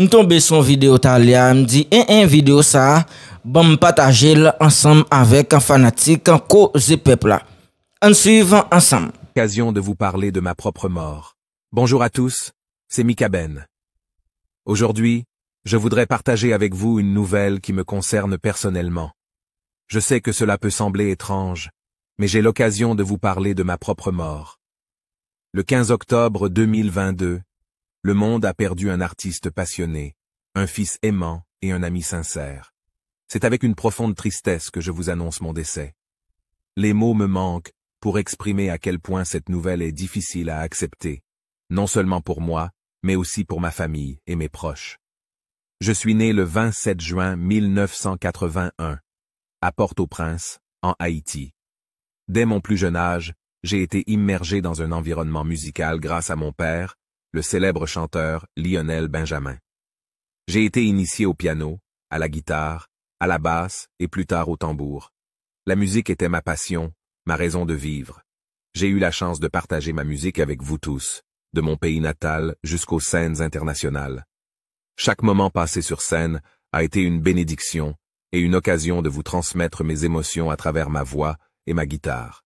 m son vidéo talia, me dit en eh, eh, vidéo ça, bon partager ensemble avec un fanatique en cause peuple. En suivant ensemble. Occasion de vous parler de ma propre mort. Bonjour à tous, c'est Mika Ben. Aujourd'hui, je voudrais partager avec vous une nouvelle qui me concerne personnellement. Je sais que cela peut sembler étrange, mais j'ai l'occasion de vous parler de ma propre mort. Le 15 octobre 2022, le monde a perdu un artiste passionné, un fils aimant et un ami sincère. C'est avec une profonde tristesse que je vous annonce mon décès. Les mots me manquent pour exprimer à quel point cette nouvelle est difficile à accepter, non seulement pour moi, mais aussi pour ma famille et mes proches. Je suis né le 27 juin 1981, à Port-au-Prince, en Haïti. Dès mon plus jeune âge, j'ai été immergé dans un environnement musical grâce à mon père, le célèbre chanteur Lionel Benjamin. J'ai été initié au piano, à la guitare, à la basse et plus tard au tambour. La musique était ma passion, ma raison de vivre. J'ai eu la chance de partager ma musique avec vous tous, de mon pays natal jusqu'aux scènes internationales. Chaque moment passé sur scène a été une bénédiction et une occasion de vous transmettre mes émotions à travers ma voix et ma guitare.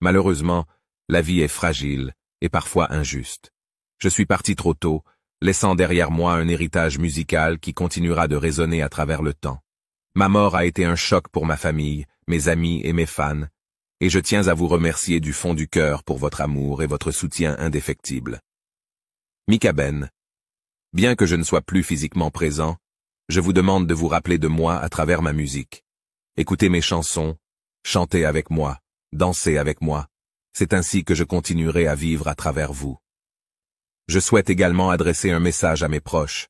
Malheureusement, la vie est fragile et parfois injuste. Je suis parti trop tôt, laissant derrière moi un héritage musical qui continuera de résonner à travers le temps. Ma mort a été un choc pour ma famille, mes amis et mes fans, et je tiens à vous remercier du fond du cœur pour votre amour et votre soutien indéfectible. Mika ben, bien que je ne sois plus physiquement présent, je vous demande de vous rappeler de moi à travers ma musique. Écoutez mes chansons, chantez avec moi, dansez avec moi. C'est ainsi que je continuerai à vivre à travers vous. Je souhaite également adresser un message à mes proches.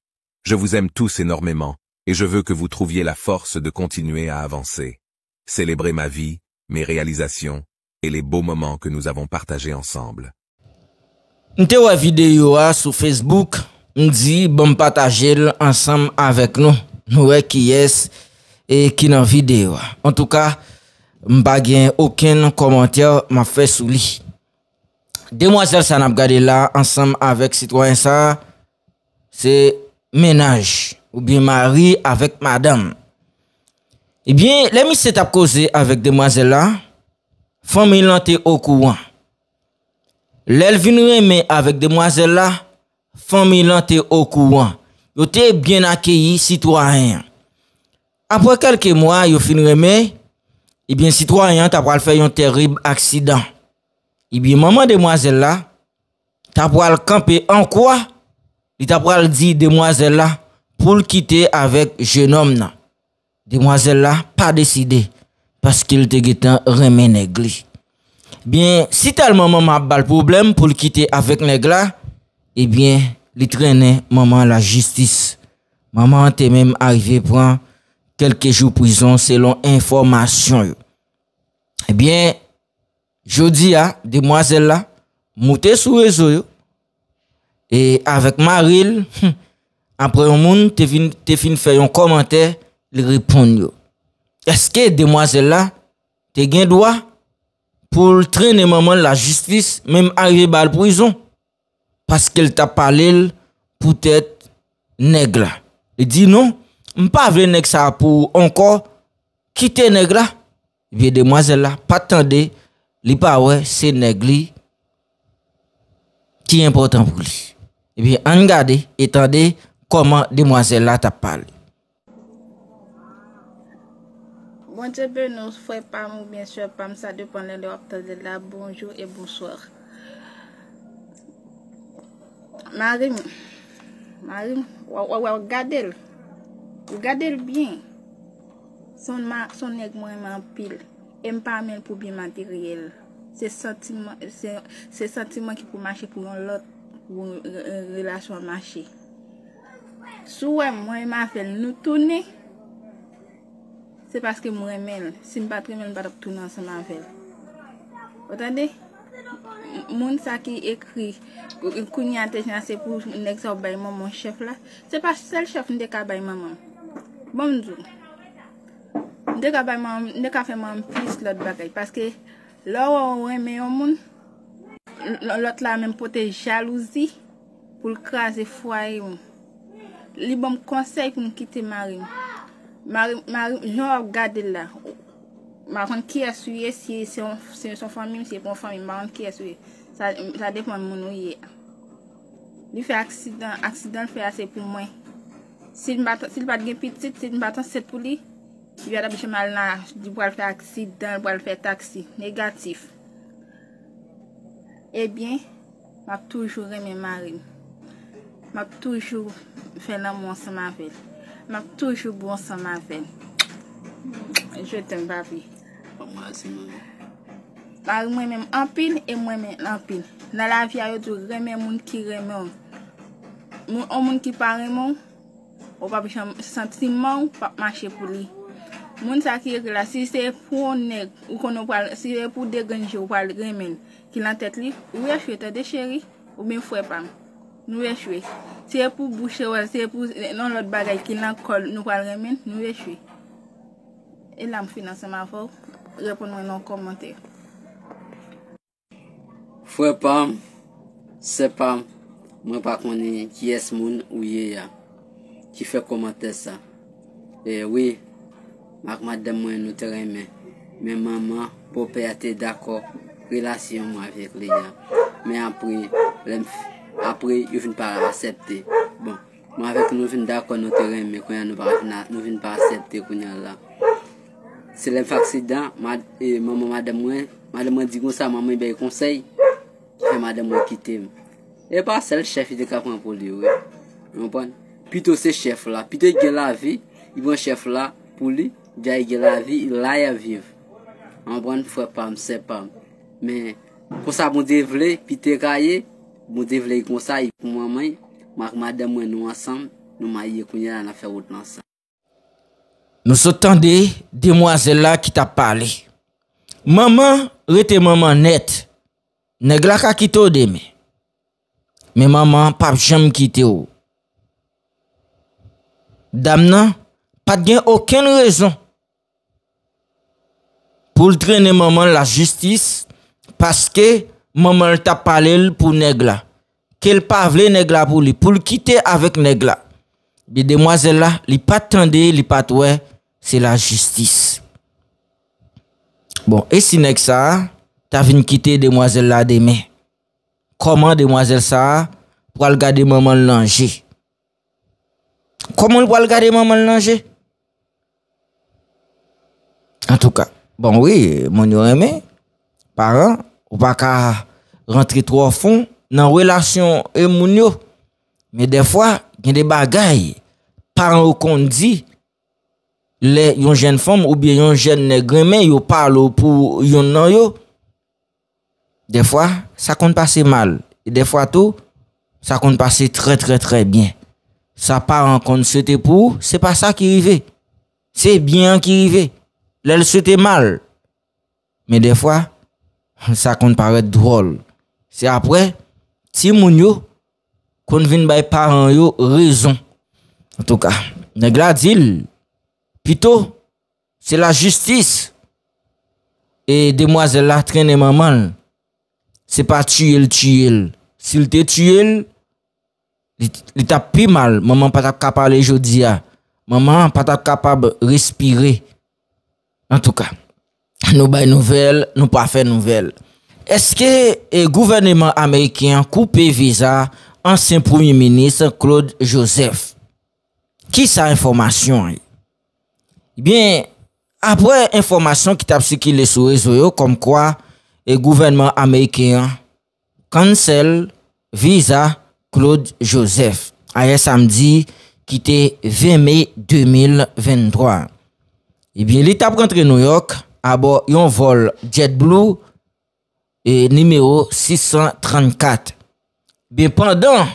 Je vous aime tous énormément, et je veux que vous trouviez la force de continuer à avancer. Célébrez ma vie, mes réalisations, et les beaux moments que nous avons partagés ensemble. Facebook, bon nous. E en tout cas, pas commentaire ma fait souli. Demoazel sa nan ap gade la ansam avek sitwoyen sa, se menaj ou biye mari avek madam. Ebyen, lemi se tap koze avek demoazel la, fomilante okouan. Lel vinweme avek demoazel la, fomilante okouan. Yo te bien akeyi sitwoyen. Apre kelke mwa yo finweme, ebyen eh sitwoyen tap wale fay yon terib aksidan. Ibi maman demwazel la, ta pral kampe an kwa, li ta pral di demwazel la, pou l kite avèk jenom nan. Demwazel la, pa deside, paske l te getan remè negli. Bien, si tal maman mabal problem, pou l kite avèk negla, eh ibi li trenè maman la jistis. Maman te mèm arive pran, kelke jou prison, selon informasyon yo. Eh Ebi, Jodi ya, demoiselle la, moutè sou e zo yo, e avèk ma ril, hmm, apre yon moun, te fin fè yon komantè, li ripoun yo. Eske demoiselle la, te gen dwa, pou trène maman la justis, mèm aribe al prizon, paske l tapal el, pou tèt negla. Non, e di nou, m pa vè nek sa pou ankor, ki te negla, eh biye demoiselle la patande, Li pa we, se neg li, ki important pou li? E pi an yi gade, etande, koman di mwase la ta pali. Bon tepe nou, fwe pam ou benswe pam, sa depan le le wap taze la, bonjou e bonsoir. Marim, marim, waw waw, gade l, gade l bien, son neg mwen man pil. E mpa men pou bi materyel. Se sentimen ki pou manche pou yon lot. Ou yon relasyon manche. Sou wè mwen mavel nou touni. Se paske mwen men. Sin patre men batop tounan se mavel. Otande? Moun sa ki ekri. Kou ni antej nan se pou nek sa ou bay moun moun chef la. Se paske sel chef n dek a bay moun moun. Bon djoum. Ndè ka fè mè an pis lòt bagay, paske lò wè wè mè yon moun, lòt la mè m potè jalouzi, pou l krasè fwa yon. Li bom konsey pou m kitè mè rin. Mè rin, mè rin, jò wè gade la. Mè ron ki asuyè si yon son fami m, si yon son fami m, mè ron ki asuyè. Sa def mè moun yon yè. Li fè aksidan, aksidan fè asè pou mwen. Si l bat gen pitit, si l batan set pou li, Vya da bichè mal nan, di boal fè aksi, dan boal fè aksi, negatif. Ebyen, m ap toujou reme marin. M ap toujou fenan moun seman ven. M ap toujou bon seman ven. Jè ten bavi. Par mwen men m anpil, e mwen men anpil. Nan la viya yo tou reme moun ki reme moun. Moun ki pare moun, ou pa bichè senti moun, pa mwache pou li. Moun sa ki ek la, si se pou on neg, ou kon nou pal, si se pou de genji ou pal remen, ki nan tet li, ou ye chwe te de cheri, ou men fwe pam, nou ye chwe. Se pou boucher, se pou nan lot bagay, ki nan kol, nou pal remen, nou ye chwe. E la m finanseman fow, repon moun nan komante. Fwe pam, se pam, mwen pa konenye ki es moun ou ye ya, ki fwe komante sa. E wè. Mèk mèk mèk dèmwen nou tèren mè, mè mè mè mè, pòpè a tè d'akò, relasyon mè avèk lè yè. Mè apri, apri, yò vè n'par akseptè. Bon, mè mèk nou vè n'akò nou tèren mè, nou vè n'par akseptè kwen yè la. Se lèm faksidan, mè e, mè mè mè dèmwen, mè mè dèmwen digon sa, mè mè mè yè bè yè konsey, fè mè mè dèmwen kitè mè. E pa sel chèf yè de kapwen pou lè yè, yon bon. Pito se chèf la, pito yè gè la vi, y Gya yi ge la vi, la yi a viv. An bon fwe pam, se pam. Men, konsa moun devle, pi te kaye, moun devle yi konsa yi pou mwaman, mak mwa demwen nou ansan, nou mwa yi ye kwenye la na fe wot ansan. Nou se tande, demwa zela ki ta pale. Maman, rete maman net, ne gla ka kite ou deme. Men maman, pap jem kite ou. Dam nan, pat gen oken rezon. pou l drene maman la justis, paske maman l tap pale l pou negla. Kel pa vle negla pou li, pou l kite avèk negla. Bi demoiselle la, li pat tende, li pat wè, se la justis. Bon, e si neg sa, ta vin kite demoiselle la demè. Koman demoiselle sa, wal gade maman lanje. Koman wal gade maman lanje? An tou ka, Bon wè, moun yo remè, paran, ou pa ka rentri tro foun nan relasyon e moun yo. Me defwa, gen de bagay, paran ou kon di, le yon jen fom ou bi yon jen ne gremè, yo palo pou yon nan yo. Defwa, sa kon pase mal. Defwa tou, sa kon pase tre tre tre bien. Sa paran kon se te pou, se pa sa ki rive. Se bien ki rive. Lèl sou te mal. Me defwa, sa kon pare drôle. Se apre, ti moun yo konvin bay paran yo rezon. En tout ka, negla dil. Pito, se la justis. E demwazèl la trenèman mal. Se pa tuyel tuyel. Se te tuyel, li ta pi mal. Maman pata kapab le jodia. Maman pata kapab respirey. An tou ka, nou bay nouvel, nou pa fe nouvel. Eske e eh, gouvernement Amerikyan koupe visa ansen premier ministre Claude Joseph? Ki sa informasyon? Eh? Ibyen, apwe informasyon ki tap si ki le sou rezo yo, kom kwa e eh, gouvernement Amerikyan kansel visa Claude Joseph. Aye samdi ki te 20 mei 2023. E eh bie li tap rentre New York, abo yon vol JetBlue e nimeyo 634. Bie pandan,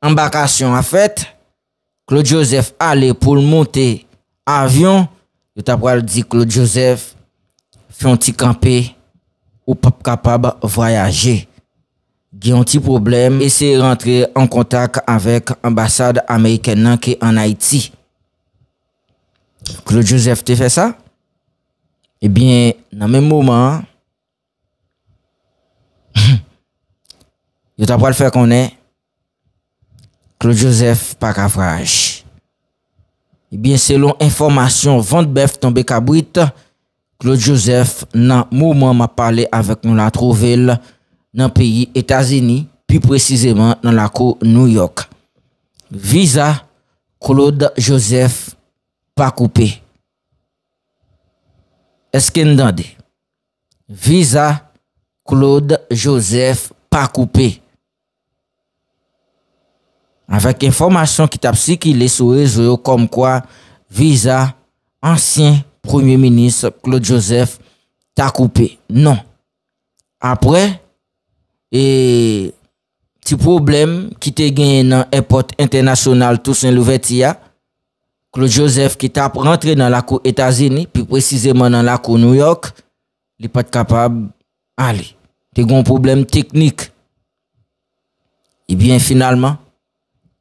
ambakasyon a fèt, Claude Joseph ale pou l monte avyon. Li tap rentre New York, abo yon vol JetBlue e nimeyo 634. Claude Joseph te fè sa? Ebyen eh nan men mouman Yo ta pral fè konè Claude Joseph pa kavraj Ebyen eh selon informasyon Vandebef tombe kabwit Claude Joseph nan mouman Ma pale avèk nou la trovel Nan peyi Etazeni Pi precizèman nan la kou New York Visa Claude Joseph pa koupe. Eske n dande, visa Claude Joseph pa koupe. Avak informasyon ki tap si ki lese ou rezo yo kom kwa visa ansyen premier minis Claude Joseph ta koupe. Non. Apre, e, ti problem ki te gen nan epot internasyonal tout sen louvetiya, Claude Joseph ki tap rentre nan lakou Etazini, pi prezise man nan lakou New York, li pat kapab ali. Te goun problem teknik. Ebyen finalman,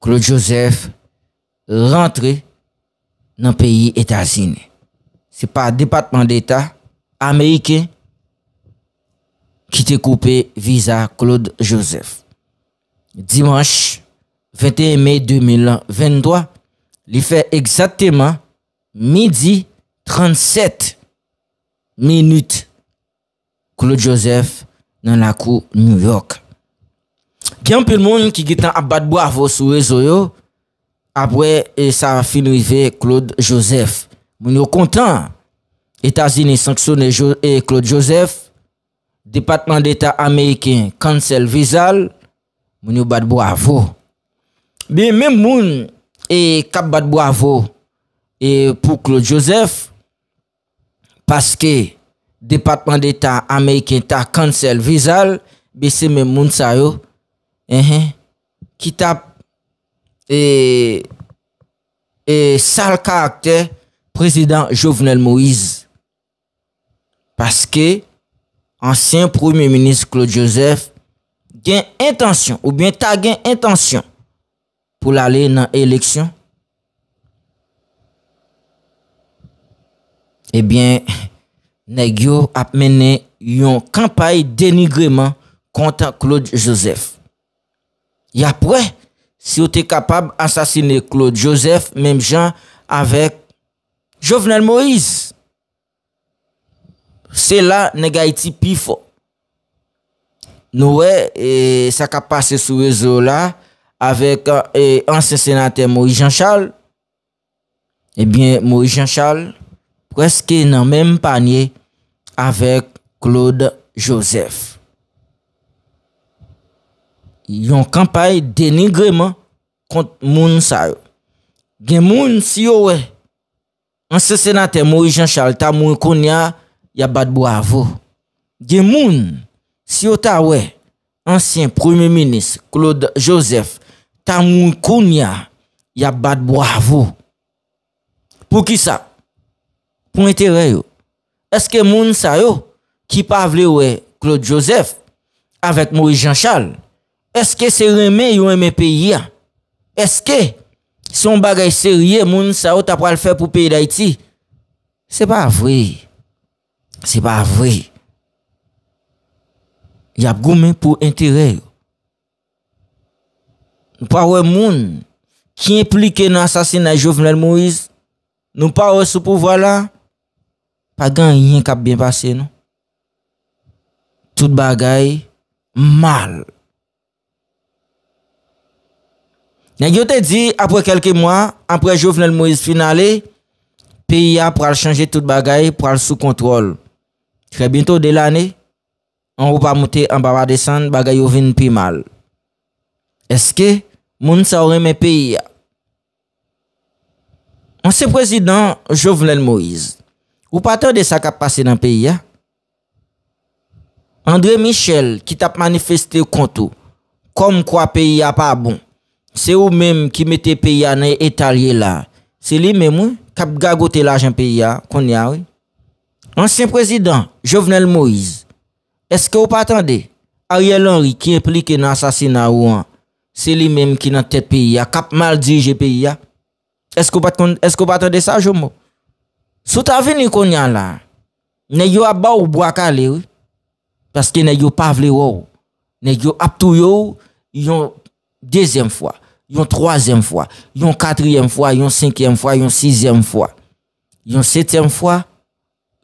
Claude Joseph rentre nan peyi Etazini. Se pa Depatman d'Etat Amerike, ki te koupe viza Claude Joseph. Dimanche 21 May 2023, li fè egzatèman midi 37 minute Claude Joseph nan la kou New York gen pèl moun ki gitan ap bat bo avò sou e zo yo ap wè e sa finuive Claude Joseph moun yo kontan Etasini sanksyon e Claude Joseph Depatman d'Etat Amerikè Kansel Vizal moun yo bat bo avò bè mè moun E kap bat bo avou e pou Claude Joseph paske Departement d'Etat Ameriken ta kansel vizal bese men moun sa yo ki ta e, e sal karakter prezident Jovenel Moïse paske ansyen premier ministre Claude Joseph gen intansyon ou bien ta gen intansyon pou la le nan eleksyon. Ebyen, eh negyo ap mene yon kampaye denigreman kontan Claude Joseph. Y apwè, si yo te kapab asasine Claude Joseph, mem jan avèk Jovenel Moïse. Se la negay ti pifo. Nou wè, sa ka pase sou ezo la, avèk eh, anse senate Moui Jean Charles, ebyen Moui Jean Charles, preske nan men panye avèk Claude Joseph. Yon kampaye denigreman kont moun sa yo. Gen moun si yo wè, anse senate Moui Jean Charles ta moun konya, ya bat bo avò. Gen moun si yo ta wè, ansyen premier minis Claude Joseph, Ta moun koun ya, ya bat bo avou. Pou ki sa? Pou ente re yo? Eske moun sa yo, ki pa avle we, Claude Joseph, avet Mori Jean Charles, eske se reme yo eme peyi ya? Eske, se yon bagay se rye, moun sa yo, ta pral fe pou peyi da iti? Se pa avle. Se pa avle. Yap gomen pou ente re yo. Nou pa wè moun ki implike nan sasin nan Jouvenel Moïse, nou pa wè sou pou wala, pa gen yen kap bin pase nou. Tout bagay mal. Nan yo te di apre kelke mwa, apre Jouvenel Moïse finalè, pi ya pral chanje tout bagay pral sou kontrol. Kè binto delane, an wou pa moutè an baba desan bagay yo vin pi mal. Eske, Moun sa orè men peyi ya. Anse prezidant Jovenel Moïse, ou patande sa kap pase nan peyi ya? André Michel, ki tap manifeste kontou, kom kwa peyi ya pa bon. Se ou menm ki mette peyi ya nan etalye la. Se li menm ou, kap gagote la jan peyi ya, kon yari. Anse prezidant Jovenel Moïse, eske ou patande, Ariel Henry ki implike nan asasina ou an Se li menm ki nan tet peyi ya. Kap mal dije peyi ya. Esko bat an de sa jomo? Sou ta veni kon yan la. Ne yo ap ba ou bwa ka le ou. Paske ne yo pa vle ou. Ne yo ap tou yo ou. Yon dezem fwa. Yon troazem fwa. Yon katriyem fwa. Yon senkyem fwa. Yon sezyem fwa. Yon setem fwa.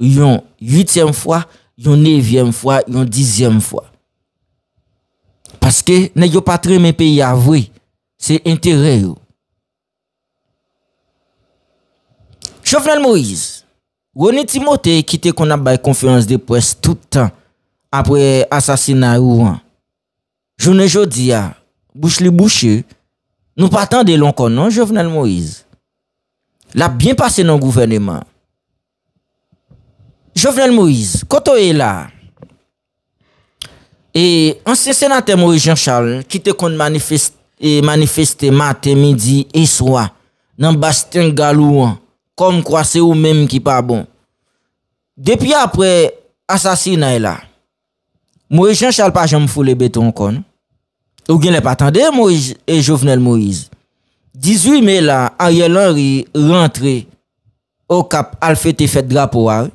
Yon yutem fwa. Yon nevyem fwa. Yon dezyem fwa. Paske ne yo patre men peyi avwe Se entere yo Jovenel Moise Wone Timote kite kon abay konferans de pres toutan Apre asasina ou an Jounen jodi ya Bouch li bouch e Nou patan de lankon nan Jovenel Moise La bien pase nan gouveneman Jovenel Moise koto e la E ansese e nan te Mori Jean Charles, kite kon manifeste mate midi eswa nan Bastien Galouan kon kwa se ou menm ki pa bon. Depi apre asasina e la, Mori Jean Charles pa jom foule beton kon, ou gen le patande Mori et Jovenel Moïse. 18 me la, a ye lor rentre ou kap al fete fete drapo a.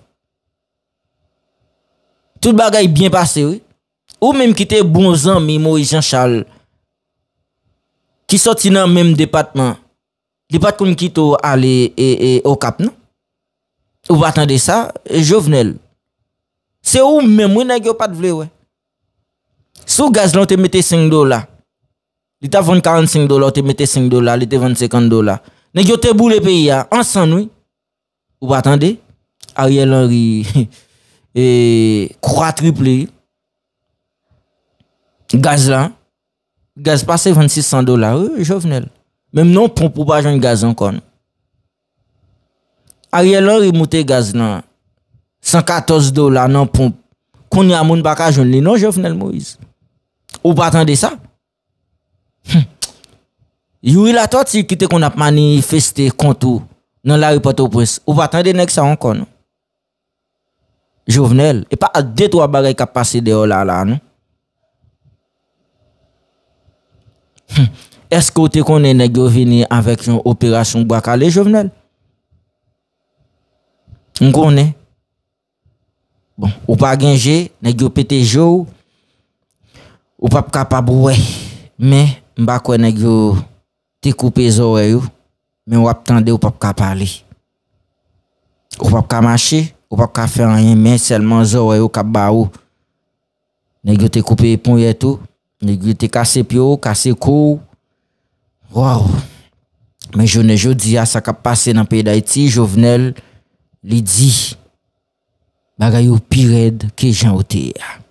Tout bagay bien pase ou, Ou mèm ki te bon zan mi Moe Jean Charles ki soti nan mèm depatman depat kon ki to ale e, e okap nan? Ou batande sa, e, jovenel. Se ou mèm wè nagyo pat vle wè. Sou gaz lan te mette 5 dola. Li ta 25 dola, te mette 5 dola, li te 25 dola. Nagyo te bou le peyi ya, ansan wè. Ou batande, a rè lè rè e kwa triple yè. Gaz lan, gaz pase 2600 dolan, jovenel. Mem nan pompe ou pa jan gaz ankon. Arye lan remoute gaz lan, 114 dolan nan pompe, kon yaman baka joun li nan jovenel Moïse. Ou batande sa? Yow il atot si kite kon ap manifeste kontou nan la ripote ou pres, ou batande nek sa ankon. Jovenel, e pa a detwa bagay ka pase de olala anon. Eske ou te konen negyo vini avèk yon operasyon Bwakale Jovenel? Mkonen? Bon, ou pa genje, negyo petejou, ou pa pka pabouè, men, mbakwe negyo te koupe zowè yo, men wap tande ou pa pka pali. Ou pa pka manche, ou pa pka fè anjen men, selman zowè yo kap ba ou, negyo te koupe ipon yetou, Ni gri te kase pyo, kase kou, waw, men jone jodi a sa ka pase nan pey da iti, jovenel li di, baga yo pired ke jan ote a.